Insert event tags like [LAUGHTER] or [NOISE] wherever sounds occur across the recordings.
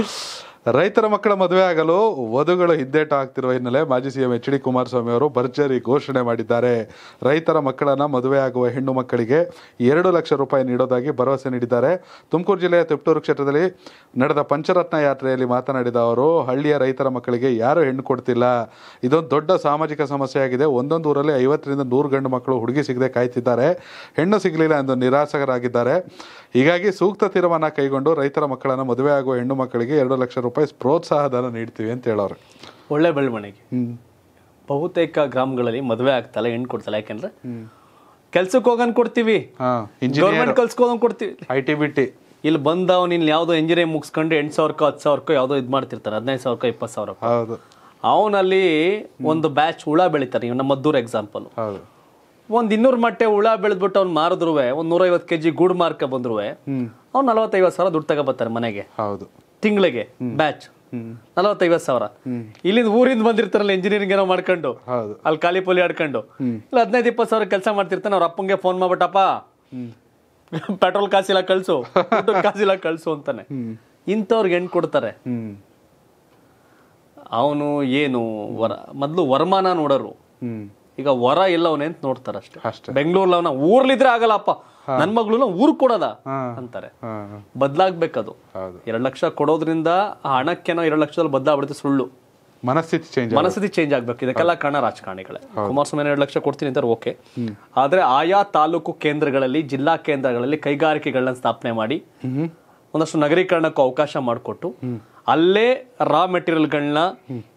you ರೈತರ ಮಕ್ಕಳ ಮದುವೆ ಆಗಲು ವಧುಗಳು ಹಿದ್ದೇಟ ಆಗ್ತಿರುವ ಹಿನ್ನೆಲೆ ಮಾಜಿ ಸಿಎಂ ಎಚ್ ಡಿ ಕುಮಾರಸ್ವಾಮಿ ಅವರು ಭರ್ಜರಿ ಘೋಷಣೆ ಮಾಡಿದ್ದಾರೆ ರೈತರ ಮಕ್ಕಳನ್ನು ಮದುವೆ ಆಗುವ ಹೆಣ್ಣು ಮಕ್ಕಳಿಗೆ ಎರಡು ಲಕ್ಷ ರೂಪಾಯಿ ನೀಡೋದಾಗಿ ಭರವಸೆ ನೀಡಿದ್ದಾರೆ ತುಮಕೂರು ಜಿಲ್ಲೆಯ ತಿಪ್ಟೂರು ಕ್ಷೇತ್ರದಲ್ಲಿ ನಡೆದ ಪಂಚರತ್ನ ಯಾತ್ರೆಯಲ್ಲಿ ಮಾತನಾಡಿದ ಅವರು ಹಳ್ಳಿಯ ರೈತರ ಮಕ್ಕಳಿಗೆ ಯಾರು ಹೆಣ್ಣು ಕೊಡ್ತಿಲ್ಲ ಇದೊಂದು ದೊಡ್ಡ ಸಾಮಾಜಿಕ ಸಮಸ್ಯೆ ಆಗಿದೆ ಒಂದೊಂದು ಊರಲ್ಲಿ ಐವತ್ತರಿಂದ ನೂರು ಗಂಡು ಮಕ್ಕಳು ಹುಡುಗಿ ಸಿಗದೆ ಕಾಯ್ತಿದ್ದಾರೆ ಹೆಣ್ಣು ಸಿಗಲಿಲ್ಲ ಎಂದು ನಿರಾಸಕರಾಗಿದ್ದಾರೆ ಹೀಗಾಗಿ ಸೂಕ್ತ ತೀರ್ಮಾನ ಕೈಗೊಂಡು ರೈತರ ಮಕ್ಕಳನ್ನು ಮದುವೆ ಆಗುವ ಹೆಣ್ಣು ಮಕ್ಕಳಿಗೆ ಎರಡು ಲಕ್ಷ ರೂಪಾಯಿ ರೂಪಾಯಿ ಪ್ರೋತ್ಸಾಹಧನ ನೀಡ್ತೀವಿ ಅಂತ ಹೇಳೋರು ಒಳ್ಳೆ ಬೆಳವಣಿಗೆ ಬಹುತೇಕ ಗ್ರಾಮಗಳಲ್ಲಿ ಮದುವೆ ಆಗ್ತಲ್ಲ ಹೆಣ್ಣು ಕೊಡ್ತಲ್ಲ ಯಾಕಂದ್ರೆ ಕೆಲ್ಸಕ್ಕೆ ಹೋಗನ್ ಕೊಡ್ತೀವಿ ಗೌರ್ಮೆಂಟ್ ಕಲ್ಸ್ಕೋದಂಗ್ ಕೊಡ್ತೀವಿ ಐ ಟಿ ಬಿ ಟಿ ಇಲ್ಲಿ ಬಂದ ನೀನು ಯಾವುದೋ ಇಂಜಿನಿಯರಿಂಗ್ ಮುಗಿಸ್ಕೊಂಡು ಎಂಟು ಸಾವಿರಕ್ಕೋ ಹತ್ತು ಸಾವಿರಕ್ಕೋ ಯಾವುದೋ ಇದು ಮಾಡ್ತಿರ್ತಾರೆ ಹದಿನೈದು ಸಾವಿರಕ್ಕೋ ಇಪ್ಪತ್ತು ಸಾವಿರ ಹೌದು ಅವನಲ್ಲಿ ಒಂದು ಬ್ಯಾಚ್ ಹುಳ ಬೆಳಿತಾರೆ ನೀವು ನಮ್ಮ ಎಕ್ಸಾಂಪಲ್ ಒಂದು ಇನ್ನೂರು ಮಟ್ಟೆ ಹುಳ ಬೆಳೆದ್ಬಿಟ್ಟು ಅವ್ನು ಮಾರಿದ್ರು ಒಂದು ನೂರೈವತ್ತು ಕೆ ಜಿ ಗೂಡು ಮಾರ್ಕ ಬಂದ್ರು ಅವ್ನು ನಲವತ್ತೈವತ್ತು ಸಾವಿರ ದುಡ್ಡು ಬರ್ತಾರೆ ಮನೆಗೆ ಹೌದು ತಿಂಗಳಿಗೆ ಬ್ಯಾಚ್ ನಲವತ್ತೈವತ್ತು ಸಾವಿರ ಇಲ್ಲಿಂದ ಊರಿಂದ ಬಂದಿರ್ತಾರಲ್ಲ ಇಂಜಿನಿಯರಿಂಗ್ ಏನೋ ಮಾಡ್ಕೊಂಡು ಅಲ್ಲಿ ಖಾಲಿ ಪೋಲಿ ಆಡ್ಕೊಂಡು ಇಲ್ಲ ಹದಿನೈದು ಇಪ್ಪತ್ತು ಸಾವಿರ ಕೆಲಸ ಮಾಡ್ತಿರ್ತಾನೆ ಅವ್ರ ಅಪ್ಪಂಗೆ ಫೋನ್ ಮಾಡ್ಬಿಟ್ಟಪ್ಪ ಪೆಟ್ರೋಲ್ [LAUGHS] ಕಾಸಿಲ್ಲ ಕಳ್ಸು [LAUGHS] ಕಾಸಿಲ್ಲ ಕಳ್ಸು ಅಂತಾನೆ ಇಂಥವ್ರಿಗೆ ಹೆಣ್ ಕೊಡ್ತಾರೆ ಅವನು ಏನು ವರ ಮೊದಲು ವರಮಾನ ನೋಡರು ಈಗ ವರ ಎಲ್ಲವನೇ ಅಂತ ನೋಡ್ತಾರೆ ಅಷ್ಟೇ ಬೆಂಗಳೂರಲ್ಲಿ ಅವನ ಊರ್ಲಿದ್ರೆ ಆಗಲ್ಲಪ್ಪ ನನ್ ಮಗಳು ಊರು ಕೊಡೋದ ಅಂತಾರೆ ಬದ್ಲಾಗ್ಬೇಕದು ಎರಡ್ ಲಕ್ಷ ಕೊಡೋದ್ರಿಂದ ಆ ಹಣಕ್ಕೆ ಎರಡ್ ಲಕ್ಷದಲ್ಲಿ ಬದ್ಲಾಗ್ಬಿಡುತ್ತೆ ಸುಳ್ಳು ಮನಸ್ಥಿತಿ ಚೇಂಜ್ ಮನಸ್ಥಿತಿ ಚೇಂಜ್ ಆಗ್ಬೇಕು ಇದಕ್ಕೆಲ್ಲ ಕಾರಣ ರಾಜಕಾರಣಿಗಳೇ ಕುಮಾರಸ್ವಾಮಿ ಎರಡು ಲಕ್ಷ ಕೊಡ್ತೀನಿ ಅಂತಾರೆ ಓಕೆ ಆದ್ರೆ ಆಯಾ ತಾಲೂಕು ಕೇಂದ್ರಗಳಲ್ಲಿ ಜಿಲ್ಲಾ ಕೇಂದ್ರಗಳಲ್ಲಿ ಕೈಗಾರಿಕೆಗಳನ್ನ ಸ್ಥಾಪನೆ ಮಾಡಿ ಒಂದಷ್ಟು ನಗರೀಕರಣಕ್ಕೂ ಅವಕಾಶ ಮಾಡಿಕೊಟ್ಟು ಅಲ್ಲೇ ರಾ ಮೆಟೀರಿಯಲ್ಗಳನ್ನ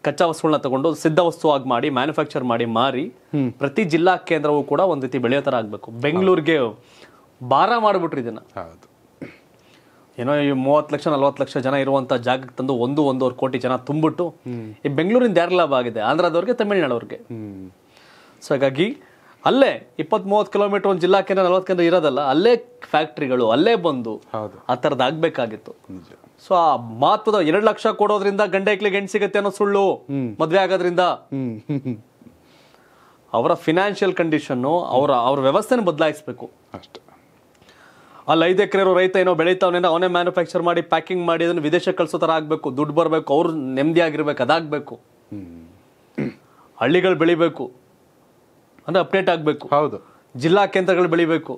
ಕಚ್ಚಾ ವಸ್ತುಗಳನ್ನ ತಗೊಂಡು ಸಿದ್ಧ ವಸ್ತುವಾಗಿ ಮಾಡಿ ಮ್ಯಾನುಫ್ಯಾಕ್ಚರ್ ಮಾಡಿ ಮಾರಿ ಪ್ರತಿ ಜಿಲ್ಲಾ ಕೇಂದ್ರವೂ ಕೂಡ ಒಂದ್ ರೀತಿ ಬೆಳೆಯೋ ತರ ಆಗ್ಬೇಕು ಬೆಂಗಳೂರಿಗೆ ಭಾರ ಮಾಡಿಬಿಟ್ರಿ ಇದನ್ನು ಹೌದು ಏನೋ ಈ ಮೂವತ್ತು ಲಕ್ಷ ನಲ್ವತ್ತು ಲಕ್ಷ ಜನ ಇರುವಂಥ ಜಾಗಕ್ಕೆ ತಂದು ಒಂದು ಒಂದೂವರೆ ಕೋಟಿ ಜನ ತುಂಬಿಟ್ಟು ಈ ಬೆಂಗಳೂರಿಂದ ಯಾರು ಲಾಭ ಆಗಿದೆ ಆಂಧ್ರದವ್ರಿಗೆ ತಮಿಳ್ನಾಡವ್ರಿಗೆ ಸೊ ಹಾಗಾಗಿ ಅಲ್ಲೇ ಇಪ್ಪತ್ತ್ ಮೂವತ್ತು ಕಿಲೋಮೀಟರ್ ಒಂದು ಜಿಲ್ಲಾ ಕೇಂದ್ರ ನಲವತ್ತು ಕೇಂದ್ರ ಇರೋದಲ್ಲ ಅಲ್ಲೇ ಫ್ಯಾಕ್ಟ್ರಿಗಳು ಅಲ್ಲೇ ಬಂದು ಆ ಥರದ್ದು ಆಗಬೇಕಾಗಿತ್ತು ಸೊ ಆ ಮಹತ್ವದ ಎರಡು ಲಕ್ಷ ಕೊಡೋದ್ರಿಂದ ಗಂಡ ಇಕ್ಲಿಗೆ ಹೆಣ್ಣು ಸಿಗುತ್ತೆ ಅನ್ನೋ ಸುಳ್ಳು ಮದುವೆ ಆಗೋದ್ರಿಂದ ಅವರ ಫಿನಾನ್ಷಿಯಲ್ ಕಂಡೀಷನ್ನು ಅವರ ಅವ್ರ ವ್ಯವಸ್ಥೆನ ಬದಲಾಯಿಸ್ಬೇಕು ಅಷ್ಟೇ ಅಲ್ಲಿ ಐದು ಎಕರೆ ರೈತ ಏನೋ ಬೆಳೀತಾವನೇನೋ ಅವನೇ ಮ್ಯಾನುಫ್ಯಾಕ್ಚರ್ ಮಾಡಿ ಪ್ಯಾಕಿಂಗ್ ಮಾಡಿ ಅದನ್ನು ವಿದೇಶಕ್ಕೆ ಕಳಿಸೋ ಥರ ಆಗಬೇಕು ದುಡ್ಡು ಬರಬೇಕು ಅವ್ರು ನೆಮ್ಮದಿ ಆಗಿರ್ಬೇಕು ಅದಾಗಬೇಕು ಹಳ್ಳಿಗಳು ಬೆಳಿಬೇಕು ಅಂದರೆ ಅಪ್ಡೇಟ್ ಆಗಬೇಕು ಹೌದು ಜಿಲ್ಲಾ ಕೇಂದ್ರಗಳು ಬೆಳಿಬೇಕು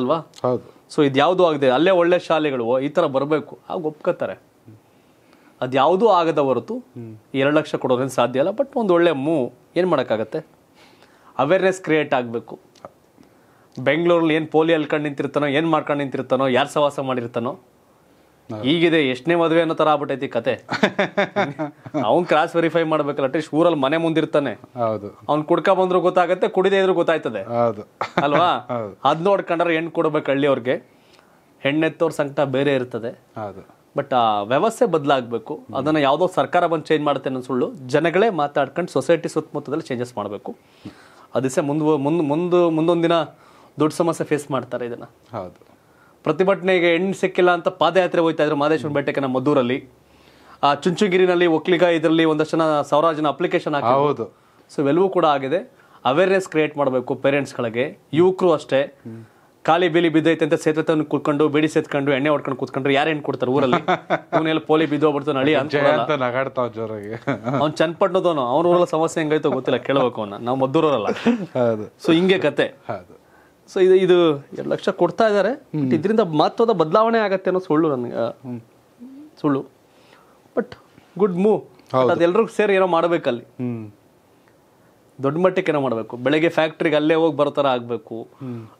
ಅಲ್ವಾ ಹೌದು ಸೊ ಇದು ಯಾವುದೂ ಆಗದೆ ಅಲ್ಲೇ ಒಳ್ಳೆ ಶಾಲೆಗಳು ಈ ಥರ ಬರಬೇಕು ಆಗ ಒಪ್ಕೋತಾರೆ ಅದು ಯಾವುದೂ ಆಗದ ಹೊರತು ಎರಡು ಲಕ್ಷ ಕೊಡೋದ್ರಿಂದ ಸಾಧ್ಯ ಇಲ್ಲ ಬಟ್ ಒಂದು ಒಳ್ಳೆ ಮೂವ್ ಏನು ಮಾಡೋಕ್ಕಾಗತ್ತೆ ಅವೇರ್ನೆಸ್ ಕ್ರಿಯೇಟ್ ಆಗಬೇಕು ಬೆಂಗಳೂರಲ್ಲಿ ಏನು ಪೋಲಿ ಅಲ್ಕೊಂಡು ನಿಂತಿರ್ತಾನೋ ಏನು ಮಾಡ್ಕೊಂಡು ನಿಂತಿರ್ತಾನೋ ಯಾರು ಸವಾಸ ಮಾಡಿರ್ತಾನೋ ಈಗಿದೆ ಎಷ್ಟನೇ ಮದುವೆ ಅನ್ನೋ ತರ ಆಗ್ಬಿಟ್ಟೈತಿ ಕತೆ ಅವ್ನು ಕ್ರಾಸ್ ವೆರಿಫೈ ಮಾಡ್ಬೇಕಲ್ಲ ಅಟ್ಲೀಸ್ಟ್ ಊರಲ್ಲಿ ಮನೆ ಮುಂದಿರ್ತಾನೆ ಹೌದು ಅವ್ನು ಕುಡ್ಕ ಬಂದ್ರು ಗೊತ್ತಾಗತ್ತೆ ಕುಡಿದೇ ಇದ್ರು ಗೊತ್ತಾಯ್ತದೆ ಹೌದು ಅಲ್ವಾ [LAUGHS] ಅದ್ ನೋಡ್ಕೊಂಡ್ರೆ ಹೆಣ್ಣು ಕೊಡ್ಬೇಕು ಹಳ್ಳಿಯವ್ರಿಗೆ ಹೆಣ್ಣೆತ್ತೋರ್ ಸಂಕಟ ಬೇರೆ ಇರ್ತದೆ ಹೌದು ಬಟ್ ಆ ವ್ಯವಸ್ಥೆ ಬದಲಾಗಬೇಕು ಅದನ್ನ ಯಾವುದೋ ಸರ್ಕಾರ ಬಂದು ಚೇಂಜ್ ಮಾಡುತ್ತೆ ಅನ್ನೋ ಸುಳ್ಳು ಜನಗಳೇ ಮಾತಾಡ್ಕೊಂಡು ಸೊಸೈಟಿ ಸುತ್ತಮುತ್ತದಲ್ಲಿ ಚೇಂಜಸ್ ಮಾಡಬೇಕು ಅದಿಸೆ ಮುಂದೆ ಮುಂದೆ ಮುಂದೆ ಮುಂದೊಂದು ದಿನ ದೊಡ್ಡ ಸಮಸ್ಯೆ ಫೇಸ್ ಮಾಡ್ತಾರೆ ಇದನ್ನ ಹೌದು ಪ್ರತಿಭಟನೆಗೆ ಹೆಣ್ಣು ಸಿಕ್ಕಿಲ್ಲ ಅಂತ ಪಾದಯಾತ್ರೆ ಹೋಯ್ತಾ ಇದ್ರು ಮಾದೇಶ್ವರ ಬೆಟ್ಟಕ್ಕೆ ನಮ್ಮ ಮದ್ದೂರಲ್ಲಿ ಆ ಚುಂಚುಗಿರಿನಲ್ಲಿ ಒಕ್ಲಿಗ ಇದರಲ್ಲಿ ಒಂದಷ್ಟು ಜನ ಸೌರಾಜನ ಅಪ್ಲಿಕೇಶನ್ ಹೌದು ಸೊ ಇವೆಲ್ಲವೂ ಕೂಡ ಆಗಿದೆ ಅವೇರ್ನೆಸ್ ಕ್ರಿಯೇಟ್ ಮಾಡಬೇಕು ಗಳಿಗೆ ಯುವಕರು ಅಷ್ಟೇ ಖಾಲಿ ಬೀಲಿ ಬಿದ್ದೈತೆ ಅಂತ ಸೇತುವೆ ಕುತ್ಕೊಂಡು ಬೇಡಿ ಸೇತ್ಕೊಂಡು ಎಣ್ಣೆ ಹೊಡ್ಕೊಂಡು ಕೂತ್ಕೊಂಡ್ರೆ ಯಾರು ಹೆಣ್ಣು ಕೊಡ್ತಾರೆ ಊರಲ್ಲಿ ಅವನೆಲ್ಲ ಪೋಲಿ ಬಿದ್ದೋಗ್ಬಿಡ್ತಾನೆ ನಳಿ ಅಂತ ಜೋರಾಗಿ ಅವ್ನು ಚನ್ಪಟ್ಟದವನು ಅವ್ನ ಊರಲ್ಲ ಸಮಸ್ಯೆ ಹೆಂಗೈತೋ ಗೊತ್ತಿಲ್ಲ ಕೇಳಬೇಕು ಅವನ್ನ ನಾವು ಮದ್ದೂರಲ್ಲ ಸೊ ಹಿಂಗೆ ಕತೆ ಸೊ ಇದು ಇದು ಎರಡು ಲಕ್ಷ ಕೊಡ್ತಾ ಇದ್ದಾರೆ ಬಟ್ ಇದರಿಂದ ಮಹತ್ವದ ಬದಲಾವಣೆ ಆಗತ್ತೆ ಅನ್ನೋ ಸುಳ್ಳು ನನಗೆ ಸುಳ್ಳು ಬಟ್ ಗುಡ್ ಮೂವ್ ಅದೆಲ್ಲರಿಗೂ ಸೇರಿ ಏನೋ ಮಾಡಬೇಕಲ್ಲಿ ದೊಡ್ಡ ಮಟ್ಟಕ್ಕೆ ಏನೋ ಮಾಡಬೇಕು ಬೆಳಗ್ಗೆ ಫ್ಯಾಕ್ಟ್ರಿಗೆ ಅಲ್ಲೇ ಹೋಗಿ ಬರೋ ಥರ ಆಗಬೇಕು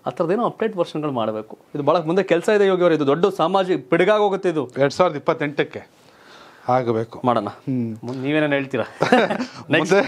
ಆ ಥರದ್ದೇನೋ ಅಪ್ಡೇಟ್ ವರ್ಷನ್ಗಳು ಮಾಡಬೇಕು ಇದು ಭಾಳ ಮುಂದೆ ಕೆಲಸ ಇದೆ ಯೋಗಿ ಅವರು ಇದು ದೊಡ್ಡ ಸಾಮಾಜಿಕ ಪಿಡುಗಾಗೋಗುತ್ತೆ ಇದು ಎರಡು ಸಾವಿರದ ಇಪ್ಪತ್ತೆಂಟಕ್ಕೆ ಆಗಬೇಕು ಮಾಡೋಣ ನೀವೇನೇನು ಹೇಳ್ತೀರಾ [LAUGHS]